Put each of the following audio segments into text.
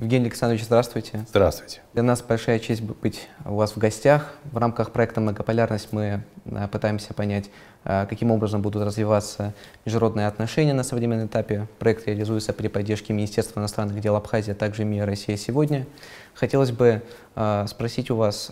Евгений Александрович, здравствуйте. Здравствуйте. Для нас большая честь быть у вас в гостях. В рамках проекта «Многополярность» мы э, пытаемся понять, э, каким образом будут развиваться международные отношения на современном этапе. Проект реализуется при поддержке Министерства иностранных дел Абхазии, а также МИА «Россия сегодня». Хотелось бы э, спросить у вас,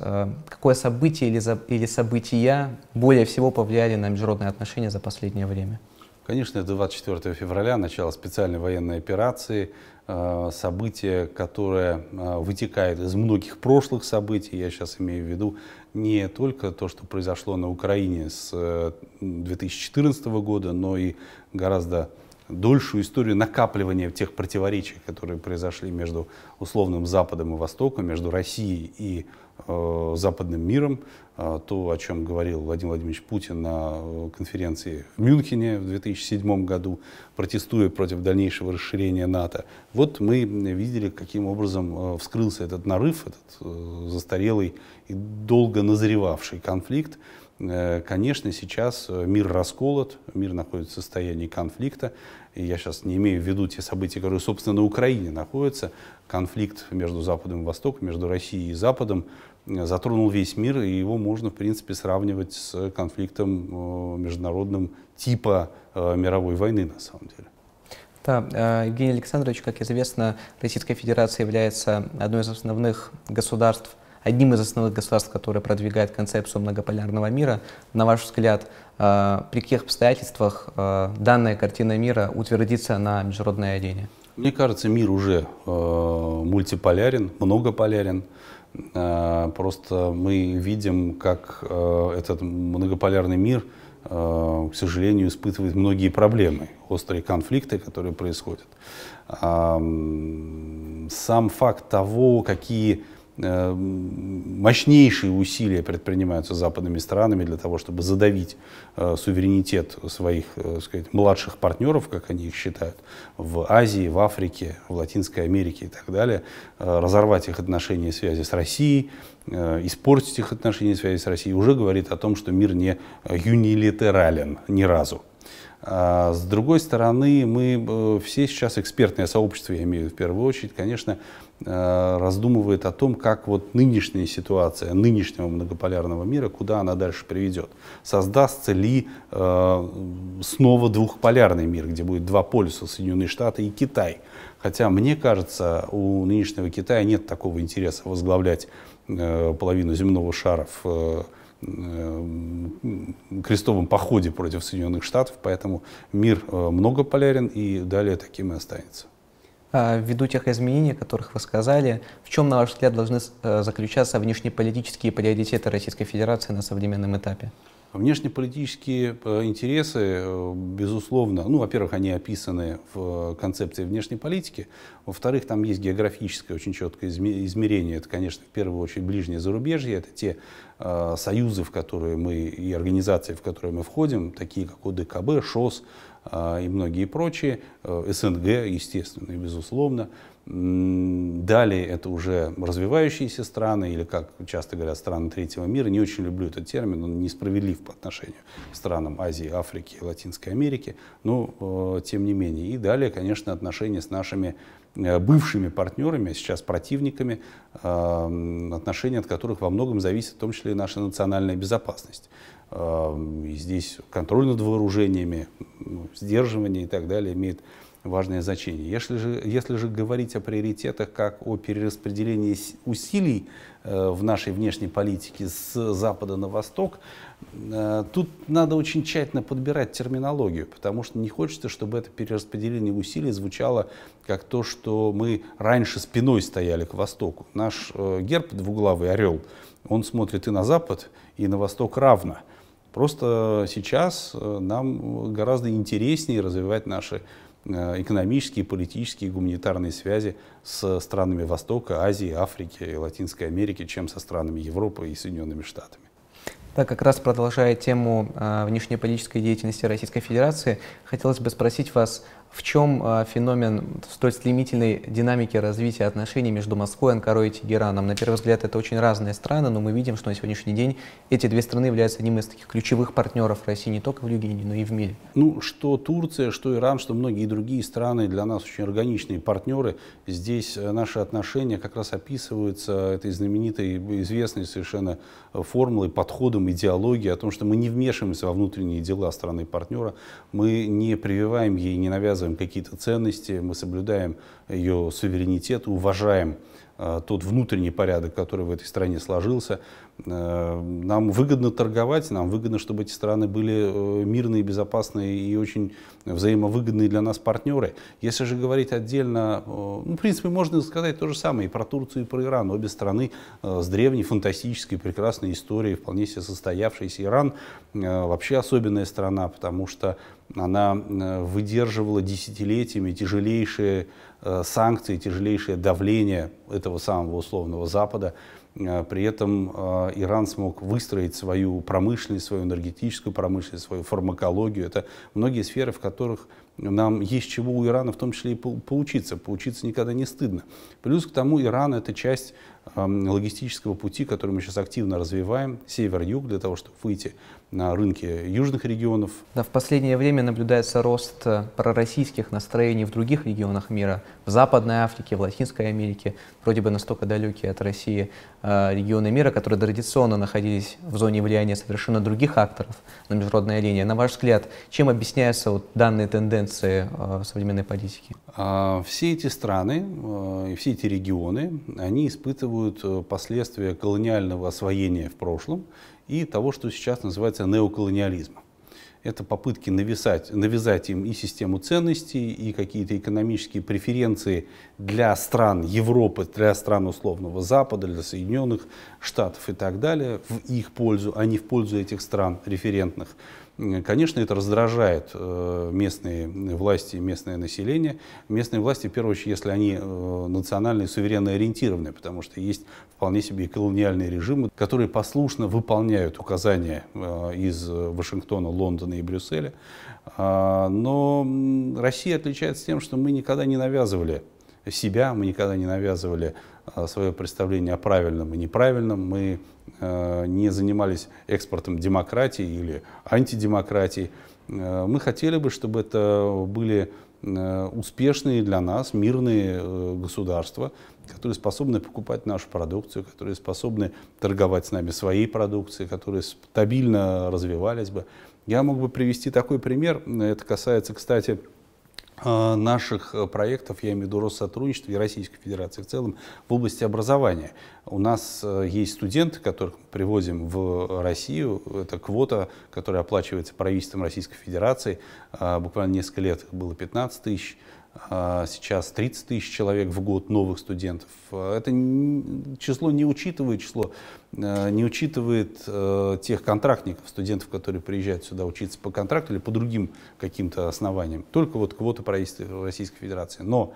какое событие или события более всего повлияли на международные отношения за последнее время? Конечно, 24 февраля, начало специальной военной операции, Э, событие, которое э, вытекает из многих прошлых событий. Я сейчас имею в виду не только то, что произошло на Украине с 2014 э, года, но и гораздо дольшую историю накапливания тех противоречий, которые произошли между условным Западом и Востоком, между Россией и э, западным миром, э, то, о чем говорил Владимир Владимирович Путин на э, конференции в Мюнхене в 2007 году, протестуя против дальнейшего расширения НАТО. Вот мы видели, каким образом э, вскрылся этот нарыв, этот э, застарелый и долго назревавший конфликт, Э, конечно, сейчас э, мир расколот, мир находится в состоянии конфликта. И я сейчас не имею в виду те события, которые, собственно, на Украине находятся. Конфликт между Западом и Востоком, между Россией и Западом э, затронул весь мир, и его можно, в принципе, сравнивать с конфликтом международным типа мировой войны, на самом деле. Да, Евгений Александрович, как известно, Российская Федерация является одной из основных государств одним из основных государств, которое продвигает концепцию многополярного мира. На ваш взгляд, э, при каких обстоятельствах э, данная картина мира утвердится на международной арене? Мне кажется, мир уже э, мультиполярен, многополярен. Просто мы видим, как этот многополярный мир, к сожалению, испытывает многие проблемы, острые конфликты, которые происходят. Сам факт того, какие Эм, мощнейшие усилия предпринимаются западными странами для того, чтобы задавить э, суверенитет своих э, так сказать, младших партнеров, как они их считают, в Азии, в Африке, в Латинской Америке и так далее, э, разорвать их отношения и связи с Россией, испортить их отношения и связи с Россией, уже говорит о том, что мир не юнилатерален ни разу. А с другой стороны, мы э, все сейчас, экспертное сообщество, я имею в первую очередь, конечно, э, раздумывает о том, как вот нынешняя ситуация нынешнего многополярного мира, куда она дальше приведет. Создастся ли э, снова двухполярный мир, где будет два полюса, Соединенные Штаты и Китай. Хотя, мне кажется, у нынешнего Китая нет такого интереса возглавлять половину земного шара в Э, крестовом походе против Соединенных Штатов, поэтому мир э, многополярен и далее таким и останется. А, ввиду тех изменений, о которых вы сказали, в чем, на ваш взгляд, должны э, заключаться внешнеполитические приоритеты Российской Федерации на современном этапе? Внешнеполитические э, интересы, э, безусловно, ну, во-первых, они описаны в э, концепции внешней политики, во-вторых, там есть географическое очень четкое измерение, это, конечно, в первую очередь ближнее зарубежье, это те э, союзы, в которые мы и организации, в которые мы входим, такие как ОДКБ, ШОС э, и многие прочие, э, СНГ, естественно, и безусловно, Далее это уже развивающиеся страны, или, как часто говорят, страны третьего мира. Не очень люблю этот термин, он несправедлив по отношению к странам Азии, Африки, Латинской Америки, но э, тем не менее. И далее, конечно, отношения с нашими э, бывшими партнерами, а сейчас противниками, э, отношения от которых во многом зависит в том числе и наша национальная безопасность. Э, здесь контроль над вооружениями, ну, сдерживание и так далее имеет важное значение. Если же, если же говорить о приоритетах как о перераспределении усилий э, в нашей внешней политике с запада на восток, э, тут надо очень тщательно подбирать терминологию, потому что не хочется, чтобы это перераспределение усилий звучало как то, что мы раньше спиной стояли к востоку. Наш э, герб двуглавый орел, он смотрит и на запад, и на восток равно. Просто сейчас нам гораздо интереснее развивать наши Э, экономические, политические, гуманитарные связи с странами Востока, Азии, Африки, Латинской Америки, чем со странами Европы и Соединенными Штатами. Так как раз продолжая тему э, внешнеполитической деятельности Российской Федерации, хотелось бы спросить вас в чем э, а, феномен столь стремительной динамики развития отношений между Москвой, Анкарой и Тегераном? На первый взгляд, это очень разные страны, но мы видим, что на сегодняшний день эти две страны являются одним из таких ключевых партнеров России не только в регионе, но и в мире. Ну, что Турция, что Иран, что многие другие страны для нас очень органичные партнеры. Здесь э, наши отношения как раз описываются этой знаменитой, известной совершенно э, формулой, подходом, идеологией о том, что мы не вмешиваемся во внутренние дела страны-партнера, мы не прививаем ей, не навязываем навязываем какие-то ценности, мы соблюдаем ее суверенитет, уважаем э, тот внутренний порядок, который в этой стране сложился. Э, нам выгодно торговать, нам выгодно, чтобы эти страны были э, мирные, безопасные и очень взаимовыгодные для нас партнеры. Если же говорить отдельно, э, ну, в принципе, можно сказать то же самое и про Турцию, и про Иран. Обе страны с древней, фантастической, прекрасной историей, вполне себе состоявшейся. Иран вообще особенная страна, потому что она выдерживала десятилетиями тяжелейшие санкции, тяжелейшее давление этого самого условного Запада. Э, при этом э, Иран смог выстроить свою промышленность, свою энергетическую промышленность, свою фармакологию. Это многие сферы, в которых нам есть чего у Ирана в том числе и поучиться. Поучиться никогда не стыдно. Плюс к тому Иран это часть эм, логистического пути, который мы сейчас активно развиваем, север-юг, для того, чтобы выйти на рынке южных регионов. Да, в последнее время наблюдается рост э, пророссийских настроений в других регионах мира, в Западной Африке, в Латинской Америке, вроде бы настолько далекие от России э, регионы мира, которые традиционно находились в зоне влияния совершенно других акторов на международной арене. На ваш взгляд, чем объясняются вот данные тенденции э, современной политики? А, все эти страны и все эти регионы, они испытывают последствия колониального освоения в прошлом и того, что сейчас называется неоколониализмом. Это попытки навязать, навязать им и систему ценностей, и какие-то экономические преференции для стран Европы, для стран условного Запада, для Соединенных Штатов и так далее, в их пользу, а не в пользу этих стран референтных. Э, конечно, это раздражает э, местные власти, местное население. Местные власти, в первую очередь, если они э, национальные, и суверенно ориентированы, потому что есть вполне себе колониальные режимы, которые послушно выполняют указания из Вашингтона, Лондона и Брюсселя. А, но Россия отличается тем, что мы никогда не навязывали себя, мы никогда не навязывали а, свое представление о правильном и неправильном, мы э, не занимались экспортом демократии или антидемократии. Э, мы хотели бы, чтобы это были э, успешные для нас мирные государства, которые способны покупать нашу продукцию, которые способны торговать с нами своей продукцией, которые стабильно развивались бы. Я мог бы привести такой пример, это касается, кстати, Э, наших э, проектов, я имею в виду Россотрудничества и Российской Федерации в целом, в области образования. У нас э, есть студенты, которых мы привозим в Россию. Это квота, которая оплачивается правительством Российской Федерации. Буквально несколько лет было 15 тысяч а, сейчас 30 тысяч человек в год новых студентов. А, это число не учитывает число, а, не учитывает тех контрактников, студентов, которые приезжают сюда учиться по контракту или по другим каким-то основаниям. Только вот квоты правительства Российской Федерации. Но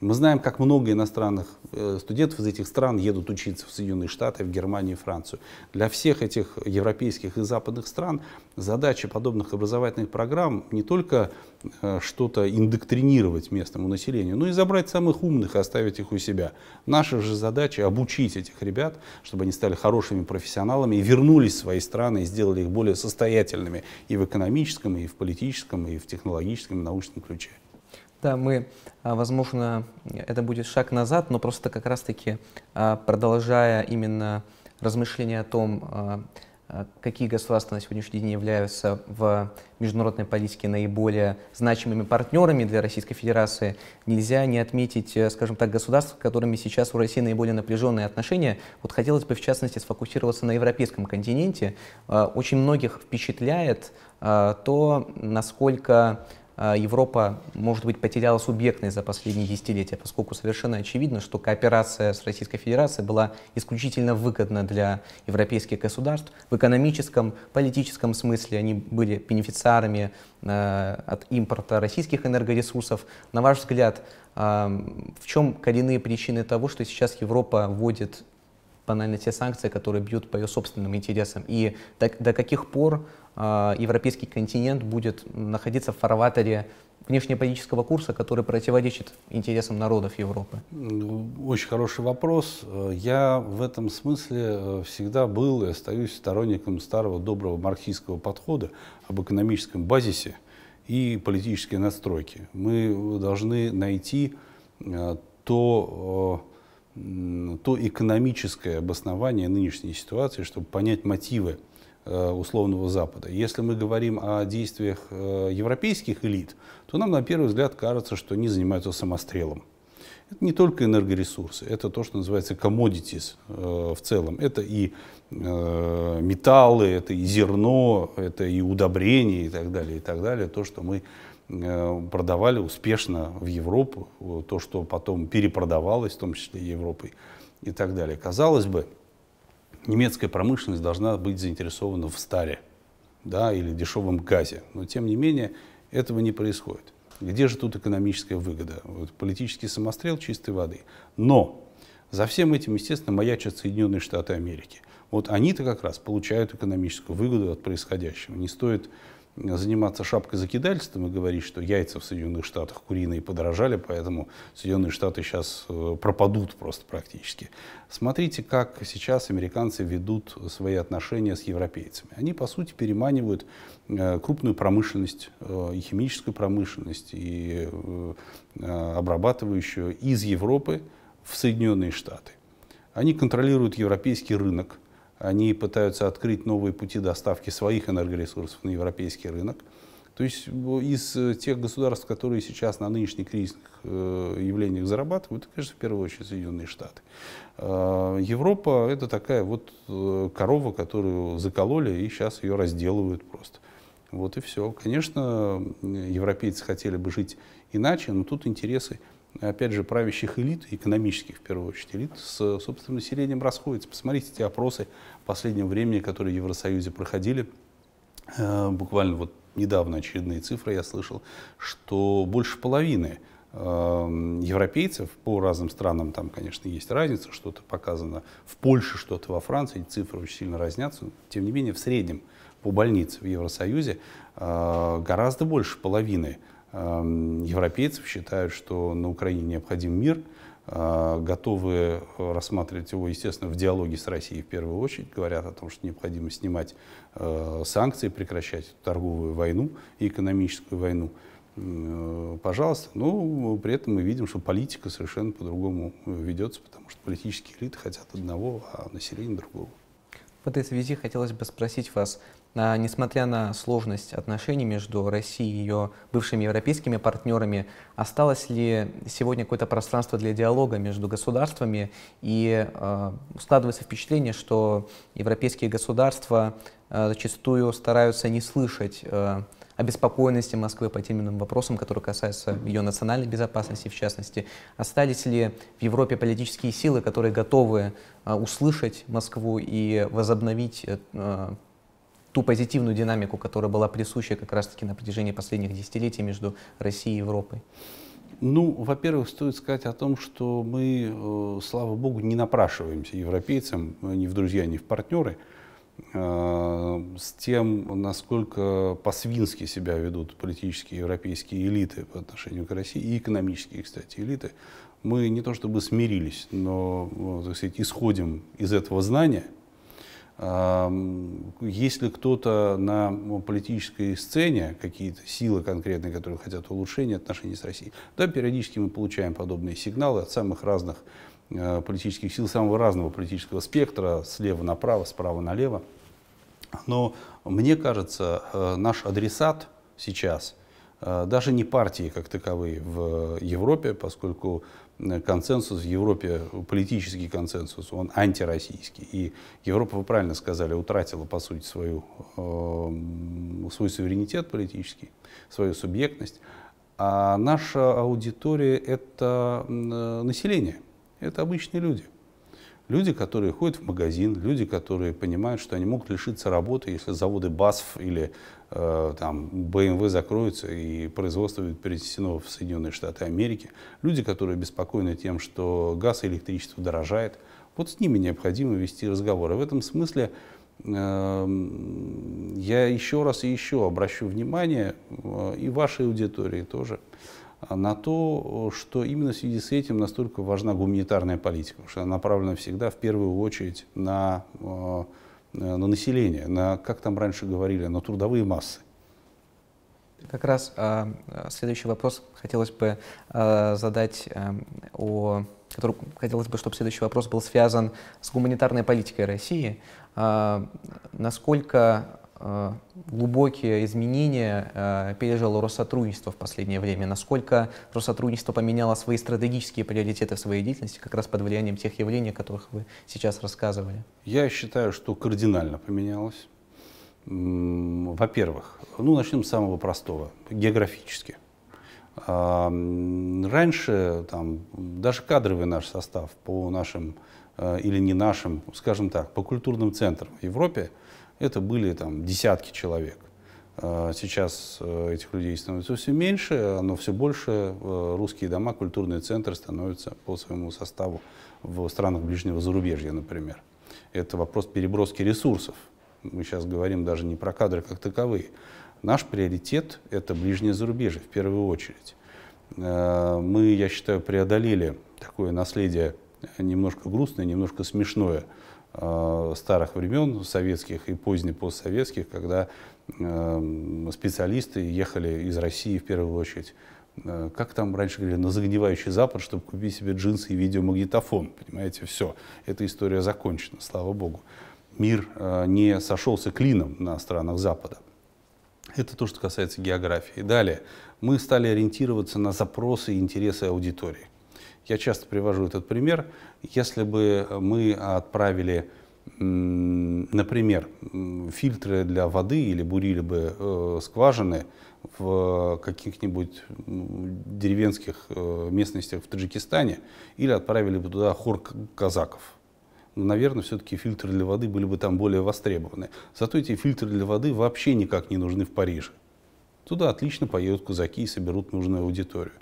мы знаем, как много иностранных э, студентов из этих стран едут учиться в Соединенные Штаты, в Германию и Францию. Для всех этих европейских и западных стран задача подобных образовательных программ не только э, что-то индоктринировать местному населению, но и забрать самых умных и оставить их у себя. Наша же задача обучить этих ребят, чтобы они стали хорошими профессионалами и вернулись в свои страны и сделали их более состоятельными и в экономическом, и в политическом, и в технологическом, и в научном ключе. Да, мы, а, возможно, это будет шаг назад, но просто как раз-таки а, продолжая именно размышления о том, а, какие государства на сегодняшний день являются в международной политике наиболее значимыми партнерами для Российской Федерации, нельзя не отметить, э, скажем так, государства, с которыми сейчас у России наиболее напряженные отношения. Вот хотелось бы, в частности, сфокусироваться на европейском континенте. Э, очень многих впечатляет э, то, насколько а, Европа, может быть, потеряла субъектность за последние десятилетия, поскольку совершенно очевидно, что кооперация с Российской Федерацией была исключительно выгодна для европейских государств. В экономическом, политическом смысле они были бенефициарами а, от импорта российских энергоресурсов. На ваш взгляд, а, в чем коренные причины того, что сейчас Европа вводит банально те санкции, которые бьют по ее собственным интересам, и до, до каких пор а, европейский континент будет находиться в фарватере внешнеполитического курса, который противоречит интересам народов Европы? Ну, очень хороший вопрос. Я в этом смысле э, всегда был и остаюсь сторонником старого доброго марксистского подхода об экономическом базисе и политической настройке. Мы должны найти э, то, э, то экономическое обоснование нынешней ситуации, чтобы понять мотивы Э, условного Запада. Если мы говорим о действиях э, европейских элит, то нам на первый взгляд кажется, что они занимаются самострелом. Это не только энергоресурсы, это то, что называется commodities э, в целом. Это и металлы, это и зерно, это и удобрения и так далее, и так далее. То, что мы продавали успешно в Европу, то, что потом перепродавалось, в том числе Европой и так далее. Казалось бы, немецкая промышленность должна быть заинтересована в стале да, или дешевом газе. Но, тем не менее, этого не происходит. Где же тут экономическая выгода? Вот политический самострел чистой воды. Но за всем этим, естественно, маячат Соединенные Штаты Америки. Вот они-то как раз получают экономическую выгоду от происходящего. Не стоит заниматься шапкой закидальством и говорить, что яйца в Соединенных Штатах куриные подорожали, поэтому Соединенные Штаты сейчас э, пропадут просто практически. Смотрите, как сейчас американцы ведут свои отношения с европейцами. Они, по сути, переманивают э, крупную промышленность, э, и химическую промышленность, и обрабатывающую из Европы в Соединенные Штаты. Они контролируют европейский рынок – они пытаются открыть новые пути доставки своих энергоресурсов на европейский рынок. То есть из э, тех государств, которые сейчас на нынешних кризисных э, явлениях зарабатывают, это, конечно, в первую очередь Соединенные Штаты. А, Европа — это такая вот э, корова, которую закололи, и сейчас ее разделывают просто. Вот и все. Конечно, европейцы хотели бы жить иначе, но тут интересы опять же, правящих элит, экономических в первую очередь элит, с собственным населением расходится. Посмотрите те опросы последнего времени, которые в Евросоюзе проходили, э, буквально вот недавно очередные цифры я слышал, что больше половины э, европейцев по разным странам, там, конечно, есть разница, что-то показано в Польше, что-то во Франции, цифры очень сильно разнятся, тем не менее, в среднем по больнице в Евросоюзе э, гораздо больше половины Эм, европейцев считают, что на Украине необходим мир, э, готовы рассматривать его, естественно, в диалоге с Россией в первую очередь, говорят о том, что необходимо снимать э, санкции, прекращать торговую войну и экономическую войну. Э, пожалуйста, но ну, при этом мы видим, что политика совершенно по-другому ведется, потому что политические элиты хотят одного, а население другого. В этой связи хотелось бы спросить вас, а, несмотря на сложность отношений между Россией и ее бывшими европейскими партнерами, осталось ли сегодня какое-то пространство для диалога между государствами и э, складывается впечатление, что европейские государства э, зачастую стараются не слышать э, обеспокоенности Москвы по тем иным вопросам, которые касаются ее национальной безопасности, в частности. Остались ли в Европе политические силы, которые готовы услышать Москву и возобновить э, ту позитивную динамику, которая была присуща как раз-таки на протяжении последних десятилетий между Россией и Европой? Ну, во-первых, стоит сказать о том, что мы, э, слава богу, не напрашиваемся европейцам, э, ни в друзья, ни в партнеры, э, с тем, насколько по-свински себя ведут политические европейские элиты по отношению к России, и экономические, кстати, элиты. Мы не то чтобы смирились, но, так сказать, исходим из этого знания – если кто-то на ну, политической сцене, какие-то силы конкретные, которые хотят улучшения отношений с Россией, да, периодически мы получаем подобные сигналы от самых разных э, политических сил, самого разного политического спектра, слева направо, справа налево. Но мне кажется, э, наш адресат сейчас – Э, даже не партии как таковые в Европе, поскольку э, консенсус в Европе, политический консенсус, он антироссийский. И Европа, вы правильно сказали, утратила, по сути, свою, эм, свой суверенитет политический, свою субъектность. А наша аудитория — это э, население, это обычные люди — Люди, которые ходят в магазин, люди, которые понимают, что они могут лишиться работы, если заводы БАСФ или э, там, BMW закроются и производство будет перенесено в Соединенные Штаты Америки. Люди, которые обеспокоены тем, что газ и электричество дорожает. Вот с ними необходимо вести разговоры. В этом смысле э, я еще раз и еще обращу внимание э, и вашей аудитории тоже а, на то, что именно в связи с этим настолько важна гуманитарная политика, потому что она направлена всегда в первую очередь на, а, на население, на, как там раньше говорили, на трудовые массы. Как раз а, следующий вопрос хотелось бы задать эм, о который, хотелось бы, чтобы следующий вопрос был связан с гуманитарной политикой России. насколько Э, глубокие изменения э, пережило Россотрудничество в последнее время? Насколько Россотрудничество поменяло свои стратегические приоритеты в своей деятельности как раз под влиянием тех явлений, о которых вы сейчас рассказывали? Я считаю, что кардинально поменялось. Во-первых, ну начнем с самого простого, географически. А, раньше там, даже кадровый наш состав по нашим э, или не нашим, скажем так, по культурным центрам в Европе, это были там десятки человек. А, сейчас э, этих людей становится все меньше, но все больше э, русские дома, культурные центры становятся по своему составу в странах ближнего зарубежья, например. Это вопрос переброски ресурсов. Мы сейчас говорим даже не про кадры как таковые. Наш приоритет — это ближнее зарубежье в первую очередь. Э, мы, я считаю, преодолели такое наследие немножко грустное, немножко смешное — Э, старых времен, советских и поздне-постсоветских, когда эм, специалисты ехали из России в первую очередь э, как там раньше говорили, на загнивающий запад, чтобы купить себе джинсы и видеомагнитофон. Понимаете, все, эта история закончена, слава богу. Мир э, не сошелся клином на странах Запада. Это то, что касается географии. Далее, мы стали ориентироваться на запросы и интересы аудитории. Я часто привожу этот пример. Если бы мы отправили, например, фильтры для воды или бурили бы э, скважины в каких-нибудь деревенских э, местностях в Таджикистане или отправили бы туда хор казаков, ну, наверное, все-таки фильтры для воды были бы там более востребованы. Зато эти фильтры для воды вообще никак не нужны в Париже. Туда отлично поедут казаки и соберут нужную аудиторию.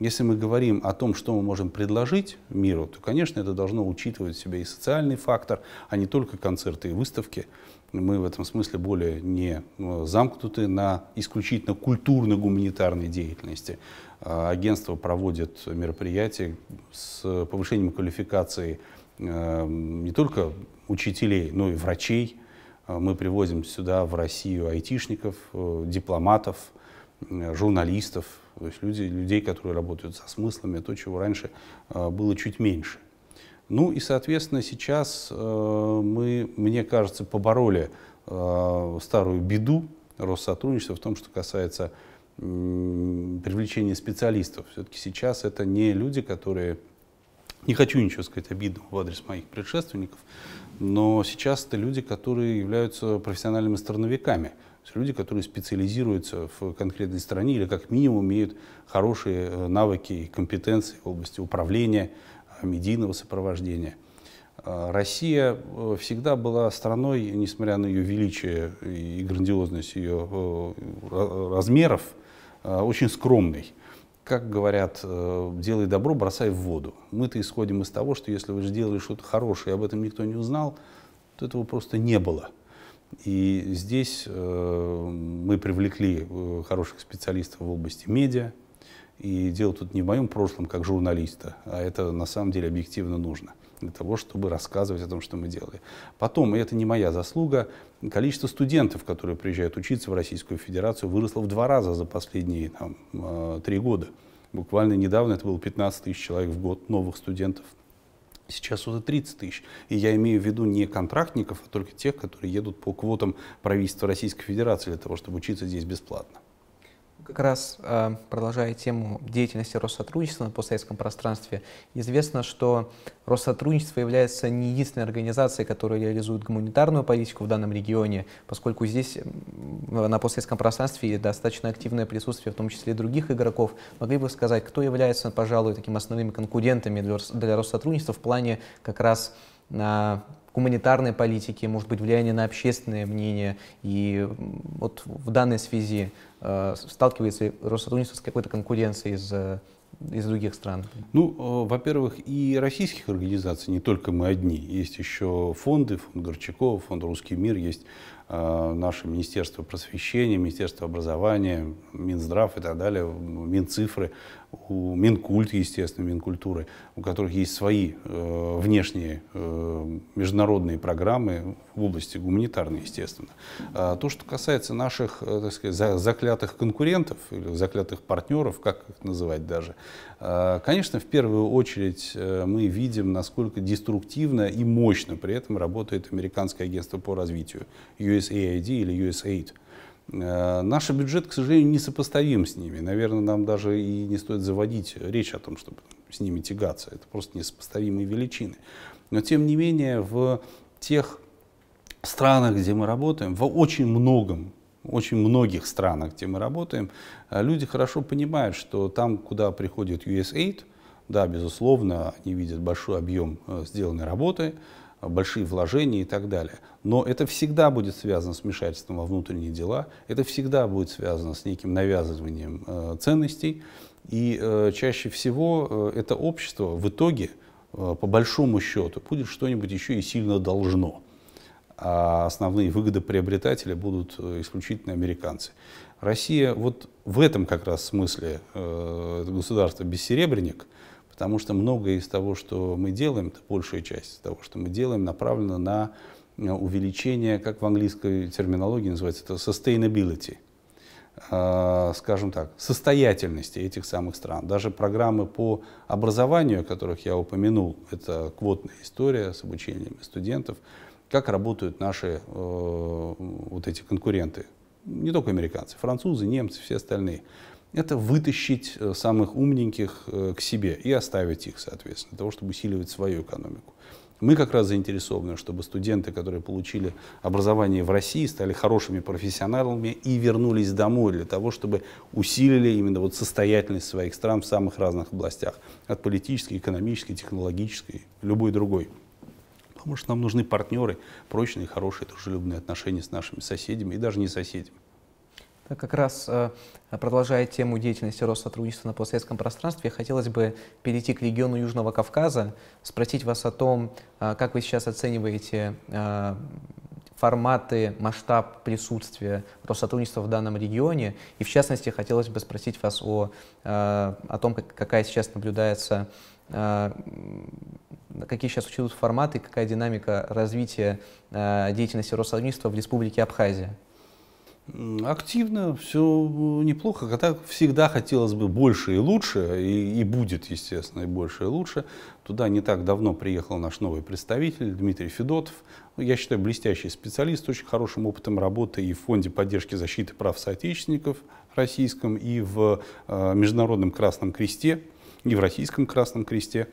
Если мы говорим о том, что мы можем предложить миру, то, конечно, это должно учитывать в себе и социальный фактор, а не только концерты и выставки. Мы в этом смысле более не э, замкнуты на исключительно культурно-гуманитарной деятельности. Э, агентство проводит мероприятия с повышением квалификации э, не только учителей, но и врачей. Мы привозим сюда в Россию айтишников, дипломатов, журналистов, то есть люди, людей, которые работают со смыслами, то, чего раньше э, было чуть меньше. Ну и, соответственно, сейчас э, мы, мне кажется, побороли э, старую беду Россотрудничества в том, что касается привлечения специалистов. Все-таки сейчас это не люди, которые... Не хочу ничего сказать обидного в адрес моих предшественников, но сейчас это люди, которые являются профессиональными страновиками люди, которые специализируются в конкретной стране или как минимум имеют хорошие э, навыки и компетенции в области управления, э, медийного сопровождения. Э, Россия всегда была страной, несмотря на ее величие и грандиозность ее размеров, очень скромной. Как говорят, делай добро, бросай в воду. Мы-то исходим из того, что если вы сделали что-то хорошее, и об этом никто не узнал, то этого просто не было. И здесь э, мы привлекли э, хороших специалистов в области медиа. И дело тут не в моем прошлом как журналиста, а это на самом деле объективно нужно для того, чтобы рассказывать о том, что мы делали. Потом, и это не моя заслуга, количество студентов, которые приезжают учиться в Российскую Федерацию, выросло в два раза за последние там, э, три года. Буквально недавно это было 15 тысяч человек в год новых студентов – Сейчас уже 30 тысяч. И я имею в виду не контрактников, а только тех, которые едут по квотам правительства Российской Федерации для того, чтобы учиться здесь бесплатно как раз а, продолжая тему деятельности Россотрудничества на постсоветском пространстве, известно, что Россотрудничество является не единственной организацией, которая реализует гуманитарную политику в данном регионе, поскольку здесь на постсоветском пространстве достаточно активное присутствие, в том числе и других игроков. Могли бы сказать, кто является, пожалуй, такими основными конкурентами для, Россотрудничества в плане как раз на гуманитарной политики, может быть, влияние на общественное мнение. И вот в данной связи Э, сталкивается Россотрудничество с какой-то конкуренцией из, э, из других стран? Ну, э, во-первых, и российских организаций, не только мы одни. Есть еще фонды, фонд Горчакова, фонд «Русский мир», есть наше Министерство просвещения, Министерство образования, Минздрав и так далее, Минцифры, Минкульт, естественно, Минкультуры, у которых есть свои внешние международные программы, в области гуманитарной, естественно. А то, что касается наших э, так сказать, заклятых конкурентов или заклятых партнеров, как их называть даже, а, конечно, в первую очередь э, мы видим, насколько деструктивно и мощно при этом работает Американское агентство по развитию, USAID или USAID. Э, наш бюджет, к сожалению, не сопоставим с ними. Наверное, нам даже и не стоит заводить речь о том, чтобы с ними тягаться. Это просто несопоставимые величины. Но, тем не менее, в тех странах, где мы работаем, в очень многом, очень многих странах, где мы работаем, э, люди хорошо понимают, что там, куда приходит USAID, да, безусловно, они видят большой объем э, сделанной работы, э, большие вложения и так далее. Но это всегда будет связано с вмешательством во внутренние дела, это всегда будет связано с неким навязыванием э, ценностей. И э, чаще всего э, это общество в итоге, э, по большому счету, будет что-нибудь еще и сильно должно а основные выгодоприобретатели будут э, исключительно американцы. Россия вот в этом как раз смысле э, государство бессеребренник, потому что многое из того, что мы делаем, то большая часть того, что мы делаем, направлено на э, увеличение, как в английской терминологии называется это, sustainability, э, скажем так, состоятельности этих самых стран. Даже программы по образованию, о которых я упомянул, это квотная история с обучением студентов, как работают наши э, вот эти конкуренты. Не только американцы, французы, немцы, все остальные. Это вытащить э, самых умненьких э, к себе и оставить их, соответственно, для того, чтобы усиливать свою экономику. Мы как раз заинтересованы, чтобы студенты, которые получили образование в России, стали хорошими профессионалами и вернулись домой для того, чтобы усилили именно вот состоятельность своих стран в самых разных областях, от политической, экономической, технологической, любой другой. Потому что нам нужны партнеры, прочные, хорошие, дружелюбные отношения с нашими соседями и даже не соседями. Так как раз э, продолжая тему деятельности Россотрудничества на постсоветском пространстве, хотелось бы перейти к региону Южного Кавказа, спросить вас о том, э, как вы сейчас оцениваете э, форматы, масштаб присутствия Россотрудничества в данном регионе. И в частности, хотелось бы спросить вас о, о том, какая сейчас наблюдается какие сейчас учитывают форматы, какая динамика развития э, деятельности Росагентства в Республике Абхазия? Активно, все э, неплохо, хотя всегда хотелось бы больше и лучше, и, и будет, естественно, и больше и лучше. Туда не так давно приехал наш новый представитель Дмитрий Федотов, я считаю, блестящий специалист, очень хорошим опытом работы и в Фонде поддержки защиты прав соотечественников российском, и в э, Международном Красном Кресте, и в Российском Красном Кресте.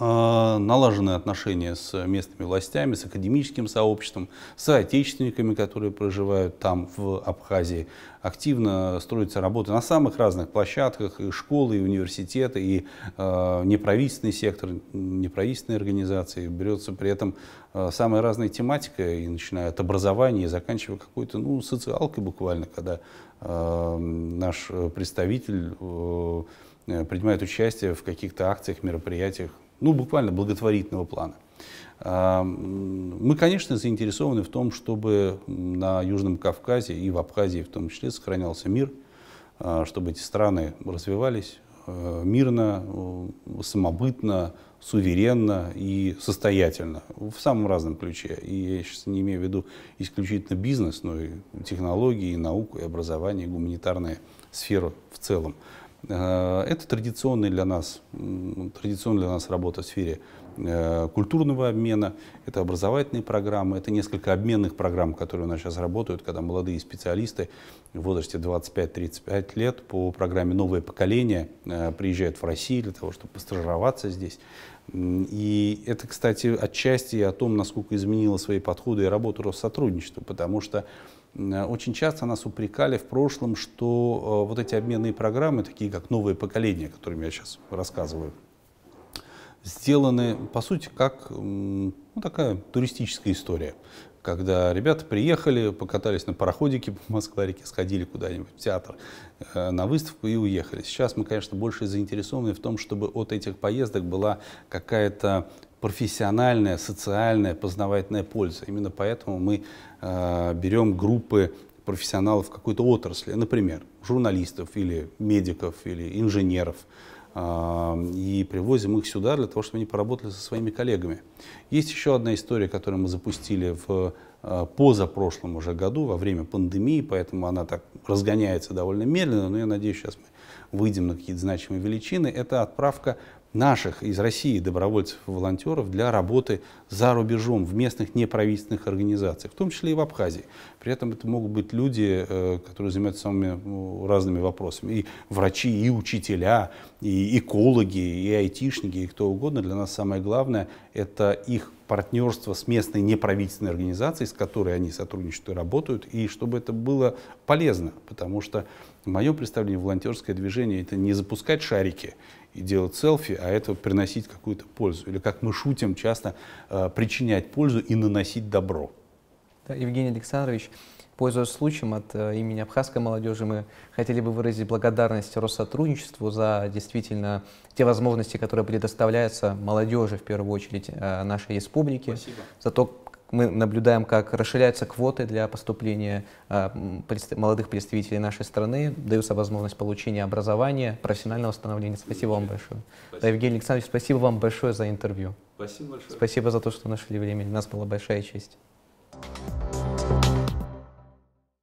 Э, налаженные отношения с местными властями, с академическим сообществом, с отечественниками, которые проживают там, в Абхазии. Активно строится работа на самых разных площадках, и школы, и университеты, и э, неправительственный сектор, неправительственные организации. Берется при этом э, самая разная тематика, и начиная от образования, и заканчивая какой-то ну, социалкой буквально, когда э, наш э, представитель э, принимает участие в каких-то акциях, мероприятиях, ну, буквально благотворительного плана. А, мы, конечно, заинтересованы в том, чтобы на Южном Кавказе и в Абхазии в том числе сохранялся мир, а, чтобы эти страны развивались а, мирно, э, самобытно, суверенно и состоятельно, в самом разном ключе. И я сейчас не имею в виду исключительно бизнес, но и технологии, и науку, и образование, и гуманитарную сферу в целом. Э, это традиционная для нас, традиционная для нас работа в сфере э, культурного обмена, это образовательные программы, это несколько обменных программ, которые у нас сейчас работают, когда молодые специалисты в возрасте 25-35 лет по программе «Новое поколение» э, приезжают в Россию для того, чтобы постажироваться здесь. И это, кстати, отчасти о том, насколько изменило свои подходы и работу Россотрудничества, потому что Э, очень часто нас упрекали в прошлом, что э, вот эти обменные программы, такие как "Новые поколения", о котором я сейчас рассказываю, сделаны, по сути, как ну, такая туристическая история. Когда ребята приехали, покатались на пароходике по Москва-реке, сходили куда-нибудь в театр, э, на выставку и уехали. Сейчас мы, конечно, больше заинтересованы в том, чтобы от этих поездок была какая-то профессиональная, социальная, познавательная польза. Именно поэтому мы э, берем группы профессионалов в какой-то отрасли, например, журналистов или медиков или инженеров, э, и привозим их сюда для того, чтобы они поработали со своими коллегами. Есть еще одна история, которую мы запустили в э, позапрошлом уже году, во время пандемии, поэтому она так разгоняется довольно медленно, но я надеюсь, сейчас мы выйдем на какие-то значимые величины. Это отправка наших из России добровольцев и волонтеров для работы за рубежом, в местных неправительственных организациях, в том числе и в Абхазии. При этом это могут быть люди, э, которые занимаются самыми ну, разными вопросами. И врачи, и учителя, и экологи, и айтишники, и кто угодно. Для нас самое главное – это их партнерство с местной неправительственной организацией, с которой они сотрудничают и работают, и чтобы это было полезно, потому что в моем представлении волонтерское движение это не запускать шарики и делать селфи, а это приносить какую-то пользу. Или как мы шутим часто, э, Э, причинять пользу и наносить добро. Да, Евгений Александрович, Пользуясь случаем, от э, имени абхазской молодежи мы хотели бы выразить благодарность Россотрудничеству за действительно те возможности, которые предоставляются молодежи, в первую очередь, э, нашей республики. Спасибо. За то, мы наблюдаем, как расширяются квоты для поступления молодых представителей нашей страны, дается возможность получения образования, профессионального становления. Спасибо, вам большое. Спасибо. Да, Евгений Александрович, спасибо вам большое за интервью. Спасибо большое. Спасибо за то, что нашли время. Для нас была большая честь.